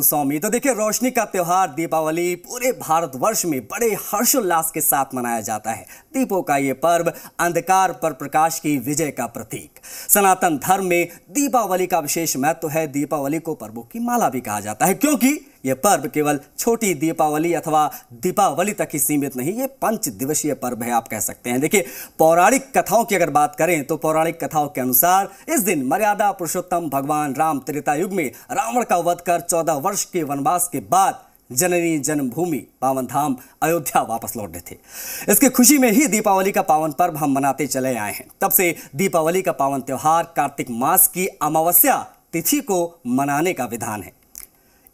स्वामी तो देखिए रोशनी का त्यौहार दीपावली पूरे भारतवर्ष में बड़े हर्षोल्लास के साथ मनाया जाता है दीपों का ये पर्व अंधकार पर प्रकाश की विजय का प्रतीक सनातन धर्म में दीपावली का विशेष महत्व तो है दीपावली को पर्वों की माला भी कहा जाता है क्योंकि यह पर्व केवल छोटी दीपावली अथवा दीपावली तक ही सीमित नहीं ये पंच दिवसीय पर्व है आप कह सकते हैं देखिए पौराणिक कथाओं की अगर बात करें तो पौराणिक कथाओं के अनुसार इस दिन मर्यादा पुरुषोत्तम भगवान राम त्रेता युग में रावण का वध कर चौदह वर्ष के वनवास के बाद जननी जन्मभूमि पावन धाम अयोध्या वापस लौटे थे इसकी खुशी में ही दीपावली का पावन पर्व हम मनाते चले आए हैं तब से दीपावली का पावन त्यौहार कार्तिक मास की अमावस्या तिथि को मनाने का विधान है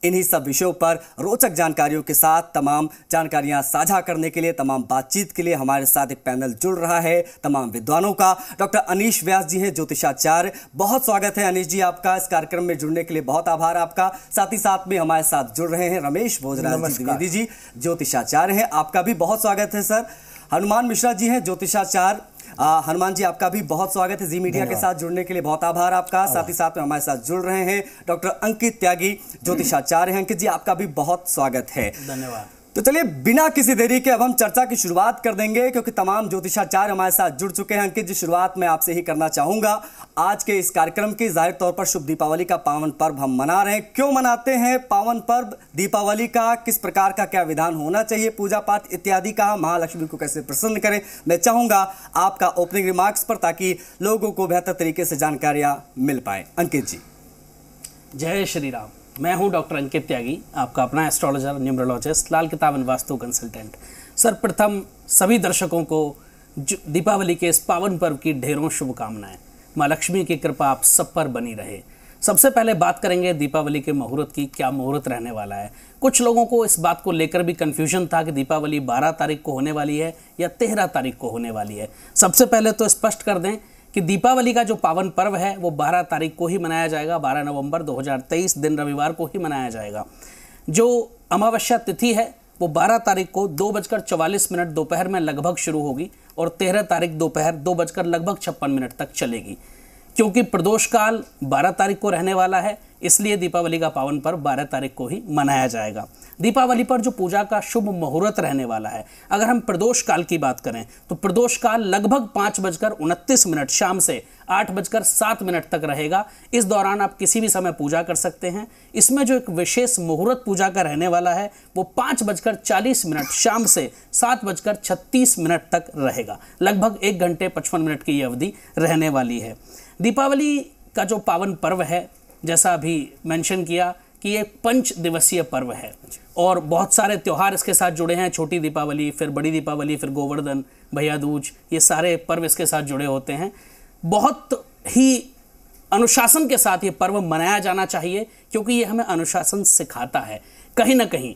इन्हीं सब विषयों पर रोचक जानकारियों के साथ तमाम जानकारियां साझा करने के लिए तमाम बातचीत के लिए हमारे साथ एक पैनल जुड़ रहा है तमाम विद्वानों का डॉक्टर अनिश व्यास जी हैं ज्योतिषाचार्य बहुत स्वागत है अनिश जी आपका इस कार्यक्रम में जुड़ने के लिए बहुत आभार आपका साथ ही साथ में हमारे साथ जुड़ रहे हैं रमेश भोजराज द्विवेदी जी ज्योतिषाचार्य हैं आपका भी बहुत स्वागत है सर हनुमान मिश्रा जी हैं ज्योतिषाचार्य हनुमान जी आपका भी बहुत स्वागत है जी मीडिया के साथ जुड़ने के लिए बहुत आभार आपका साथ ही साथ में हमारे साथ जुड़ रहे हैं डॉक्टर अंकित त्यागी ज्योतिषाचार्य हैं अंकित जी आपका भी बहुत स्वागत है धन्यवाद तो चलिए बिना किसी देरी के अब हम चर्चा की शुरुआत कर देंगे क्योंकि तमाम ज्योतिषाचार्य हमारे साथ जुड़ चुके हैं अंकित जी शुरुआत मैं आपसे ही करना चाहूंगा आज के इस कार्यक्रम की जाहिर तौर पर शुभ दीपावली का पावन पर्व हम मना रहे हैं क्यों मनाते हैं पावन पर्व दीपावली का किस प्रकार का क्या विधान होना चाहिए पूजा पाठ इत्यादि का महालक्ष्मी को कैसे प्रसन्न करें मैं चाहूंगा आपका ओपनिंग रिमार्क्स पर ताकि लोगों को बेहतर तरीके से जानकारियां मिल पाए अंकित जी जय श्री राम मैं हूं डॉक्टर अंकित त्यागी आपका अपना एस्ट्रोलॉजर न्यूमरोलॉजिस्ट लाल किताबन वास्तु कंसल्टेंट सर्वप्रथम सभी दर्शकों को दीपावली के इस पावन पर्व की ढेरों शुभकामनाएं माँ लक्ष्मी की कृपा आप सब पर बनी रहे सबसे पहले बात करेंगे दीपावली के मुहूर्त की क्या मुहूर्त रहने वाला है कुछ लोगों को इस बात को लेकर भी कन्फ्यूजन था कि दीपावली 12 तारीख को होने वाली है या 13 तारीख को होने वाली है सबसे पहले तो स्पष्ट कर दें कि दीपावली का जो पावन पर्व है वो 12 तारीख को ही मनाया जाएगा 12 नवंबर 2023 दिन रविवार को ही मनाया जाएगा जो अमावस्या तिथि है वो 12 तारीख को दो बजकर चवालीस मिनट दोपहर में लगभग शुरू होगी और 13 तारीख दोपहर दो बजकर लगभग छप्पन मिनट तक चलेगी क्योंकि प्रदोष काल बारह तारीख को रहने वाला है इसलिए दीपावली का पावन पर्व बारह तारीख को ही मनाया जाएगा दीपावली पर जो पूजा का शुभ मुहूर्त रहने वाला है अगर हम प्रदोष काल की बात करें तो प्रदोष काल लगभग पाँच बजकर उनतीस मिनट शाम से आठ बजकर सात मिनट तक रहेगा इस दौरान आप किसी भी समय पूजा कर सकते हैं इसमें जो एक विशेष मुहूर्त पूजा का रहने वाला है वो पाँच बजकर चालीस मिनट शाम से सात बजकर छत्तीस मिनट तक रहेगा लगभग एक घंटे पचपन मिनट की यह अवधि रहने वाली है दीपावली का जो पावन पर्व है जैसा अभी मेंशन किया कि ये पंच दिवसीय पर्व है और बहुत सारे त्यौहार इसके साथ जुड़े हैं छोटी दीपावली फिर बड़ी दीपावली फिर गोवर्धन भैया दूज ये सारे पर्व इसके साथ जुड़े होते हैं बहुत ही अनुशासन के साथ ये पर्व मनाया जाना चाहिए क्योंकि ये हमें अनुशासन सिखाता है कहीं ना कहीं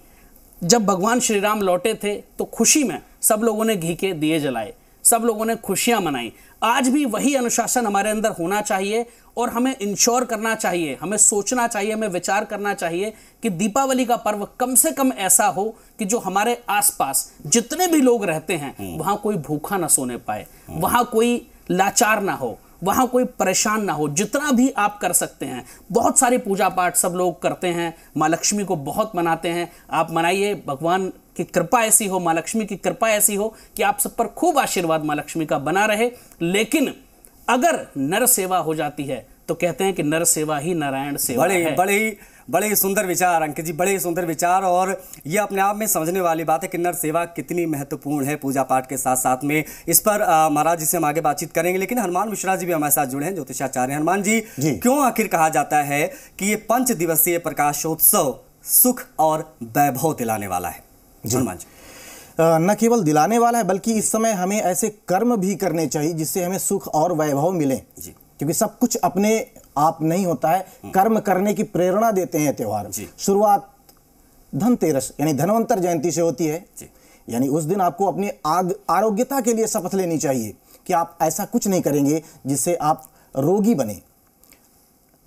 जब भगवान श्री राम लौटे थे तो खुशी में सब लोगों ने घी के दिए जलाए सब लोगों ने खुशियां मनाई आज भी वही अनुशासन हमारे अंदर होना चाहिए और हमें इंश्योर करना चाहिए हमें सोचना चाहिए हमें विचार करना चाहिए कि दीपावली का पर्व कम से कम ऐसा हो कि जो हमारे आसपास जितने भी लोग रहते हैं हम्म। वहां कोई भूखा ना सोने पाए वहां कोई लाचार ना हो वहाँ कोई परेशान ना हो जितना भी आप कर सकते हैं बहुत सारे पूजा पाठ सब लोग करते हैं माँ लक्ष्मी को बहुत मनाते हैं आप मनाइए भगवान की कृपा ऐसी हो माँ लक्ष्मी की कृपा ऐसी हो कि आप सब पर खूब आशीर्वाद माँ लक्ष्मी का बना रहे लेकिन अगर नर सेवा हो जाती है तो कहते हैं कि नर सेवा ही नारायण सेवा बड़े है। बड़े ही बड़े ही सुंदर विचार अंकित जी बड़े ही सुंदर विचार और ये अपने आप में समझने वाली बात है कि नर सेवा कितनी महत्वपूर्ण है पूजा पाठ के साथ साथ में इस पर महाराज जी से हम आगे बातचीत करेंगे लेकिन हनुमान मिश्रा जी भी हमारे साथ जुड़े हैं ज्योतिषाचार्य हनुमान जी, जी क्यों आखिर कहा जाता है कि ये पंच दिवसीय प्रकाशोत्सव सुख और वैभव दिलाने वाला है हनुमान जी न केवल दिलाने वाला है बल्कि इस समय हमें ऐसे कर्म भी करने चाहिए जिससे हमें सुख और वैभव मिले जी क्योंकि सब कुछ अपने आप नहीं होता है हम्म। कर्म करने की प्रेरणा देते हैं त्यौहार शुरुआत धनतेरस यानी धनवंतर जयंती से होती है यानी उस दिन आपको अपनी आरोग्यता के लिए शपथ लेनी चाहिए कि आप ऐसा कुछ नहीं करेंगे जिससे आप रोगी बने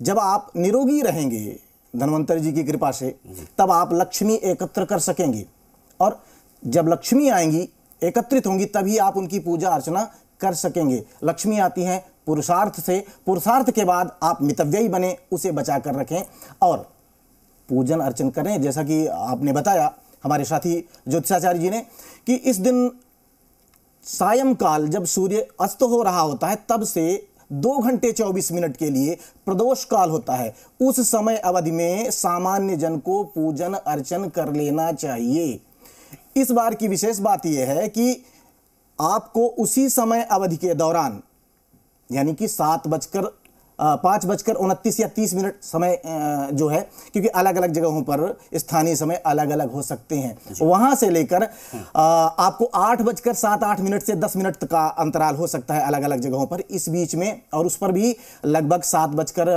जब आप निरोगी रहेंगे धनवंतरी जी की कृपा से तब आप लक्ष्मी एकत्र कर सकेंगे और जब लक्ष्मी आएंगी एकत्रित होंगी तभी आप उनकी पूजा अर्चना कर सकेंगे लक्ष्मी आती हैं पुरुषार्थ से पुरुषार्थ के बाद आप मितव्ययी बने उसे बचा कर रखें और पूजन अर्चन करें जैसा कि आपने बताया हमारे साथी ज्योतिषाचार्य जी ने कि इस दिन सायंकाल जब सूर्य अस्त हो रहा होता है तब से दो घंटे चौबीस मिनट के लिए प्रदोष काल होता है उस समय अवधि में सामान्य जन को पूजन अर्चन कर लेना चाहिए इस बार की विशेष बात यह है कि आपको उसी समय अवधि के दौरान यानी कि सात बजकर पाँच बजकर उनतीस या तीस मिनट समय जो है क्योंकि अलग अलग जगहों पर स्थानीय समय अलग अलग हो सकते हैं वहां से लेकर हाँ। आपको आठ बजकर सात आठ मिनट से दस मिनट का अंतराल हो सकता है अलग अलग जगहों पर इस बीच में और उस पर भी लगभग सात बजकर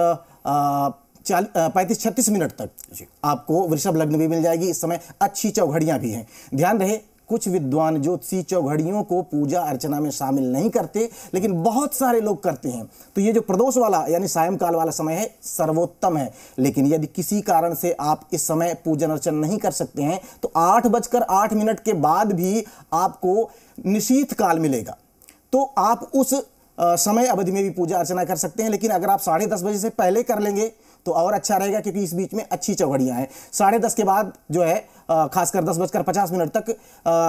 पैंतीस छत्तीस मिनट तक आपको वृषभ लग्न भी मिल जाएगी इस समय अच्छी चौघड़ियाँ भी हैं ध्यान रहे कुछ विद्वान सी चौघड़ियों को पूजा अर्चना में शामिल नहीं करते लेकिन बहुत सारे लोग करते हैं तो ये जो प्रदोष वाला यानी सायंकाल वाला समय है सर्वोत्तम है लेकिन यदि किसी कारण से आप इस समय पूजन अर्चन नहीं कर सकते हैं तो आठ बजकर आठ मिनट के बाद भी आपको निशीत काल मिलेगा तो आप उस समय अवधि में भी पूजा अर्चना कर सकते हैं लेकिन अगर आप साढ़े दस बजे से पहले कर लेंगे तो और अच्छा रहेगा क्योंकि इस बीच में अच्छी चौघड़ियाँ हैं साढ़े दस के बाद जो है खासकर दस बजकर पचास मिनट तक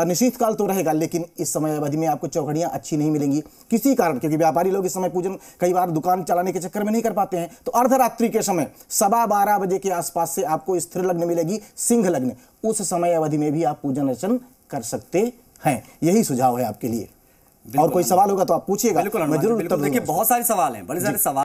निश्चित काल तो रहेगा लेकिन इस समय अवधि में आपको चौघड़ियाँ अच्छी नहीं मिलेंगी किसी कारण क्योंकि व्यापारी लोग इस समय पूजन कई बार दुकान चलाने के चक्कर में नहीं कर पाते हैं तो अर्धरात्रि के समय सवा बारह बजे के आसपास से आपको स्थिर लग्न मिलेगी सिंह लग्न उस समय अवधि में भी आप पूजन अर्चन कर सकते हैं यही सुझाव है आपके लिए और कोई सवाल होगा तो आप पूछिएगा बिल्कुल देखिए बहुत सारे सवाल हैं बड़े सारे सवाल